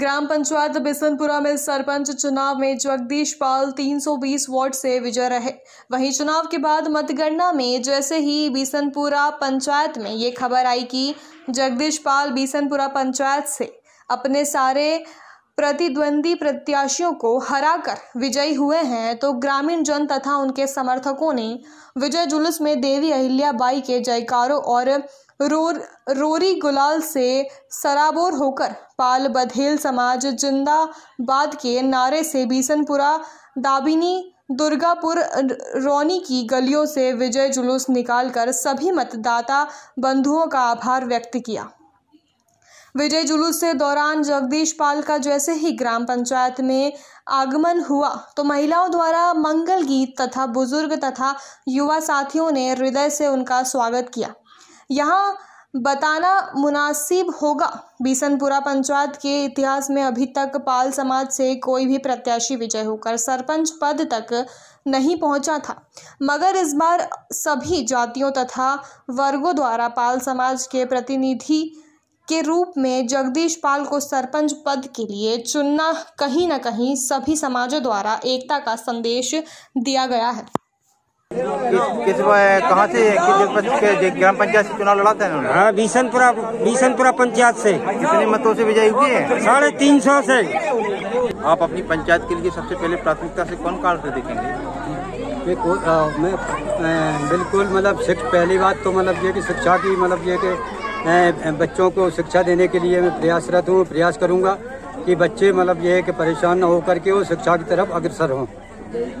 ग्राम पंचायत बिसनपुरा में सरपंच चुनाव में जगदीश पाल 320 वोट से विजय रहे वहीं चुनाव के बाद मतगणना में जैसे ही बिसनपुरा पंचायत में ये खबर आई कि जगदीश पाल बिसनपुरा पंचायत से अपने सारे प्रतिद्वंदी प्रत्याशियों को हराकर विजयी हुए हैं तो ग्रामीण जन तथा उनके समर्थकों ने विजय जुलूस में देवी अहिल्या बाई के जयकारों और रोर रोरी गुलाल से सराबोर होकर पाल बधेल समाज जिंदाबाद के नारे से बीसनपुरा दाबिनी दुर्गापुर रोनी की गलियों से विजय जुलूस निकालकर सभी मतदाता बंधुओं का आभार व्यक्त किया विजय जुलूस से दौरान जगदीश पाल का जैसे ही ग्राम पंचायत में आगमन हुआ तो महिलाओं द्वारा मंगल गीत तथा बुजुर्ग तथा युवा साथियों ने हृदय से उनका स्वागत किया यहाँ बताना मुनासिब होगा बीसनपुरा पंचायत के इतिहास में अभी तक पाल समाज से कोई भी प्रत्याशी विजय होकर सरपंच पद तक नहीं पहुंचा था मगर इस बार सभी जातियों तथा वर्गों द्वारा पाल समाज के प्रतिनिधि के रूप में जगदीश पाल को सरपंच पद के लिए चुनना कहीं ना कहीं सभी समाजों द्वारा एकता का संदेश दिया गया है किस कहाँ से ग्राम पंचायत से चुनाव लड़ाते हैं हाँ बीसनपुरा बीसनपुरा पंचायत से कितने मतों से विजयी हुई है साढ़े तीन सौ से आप अपनी पंचायत के लिए सबसे पहले प्राथमिकता से कौन कार्य देखेंगे आ, मैं बिल्कुल मतलब पहली बात तो मतलब ये कि शिक्षा की मतलब ये कि बच्चों को शिक्षा देने के लिए मैं प्रयासरत हूँ प्रयास करूँगा कि बच्चे मतलब ये कि परेशान न होकर के वो शिक्षा की तरफ अग्रसर हों